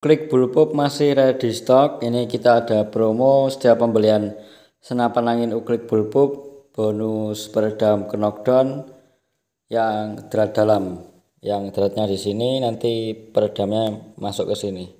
Klik Bulpup masih ready stock. Ini kita ada promo setiap pembelian senapan angin uklik Bulpup bonus peredam knockdown yang derad dalam. Yang deradnya di sini nanti peredamnya masuk ke sini.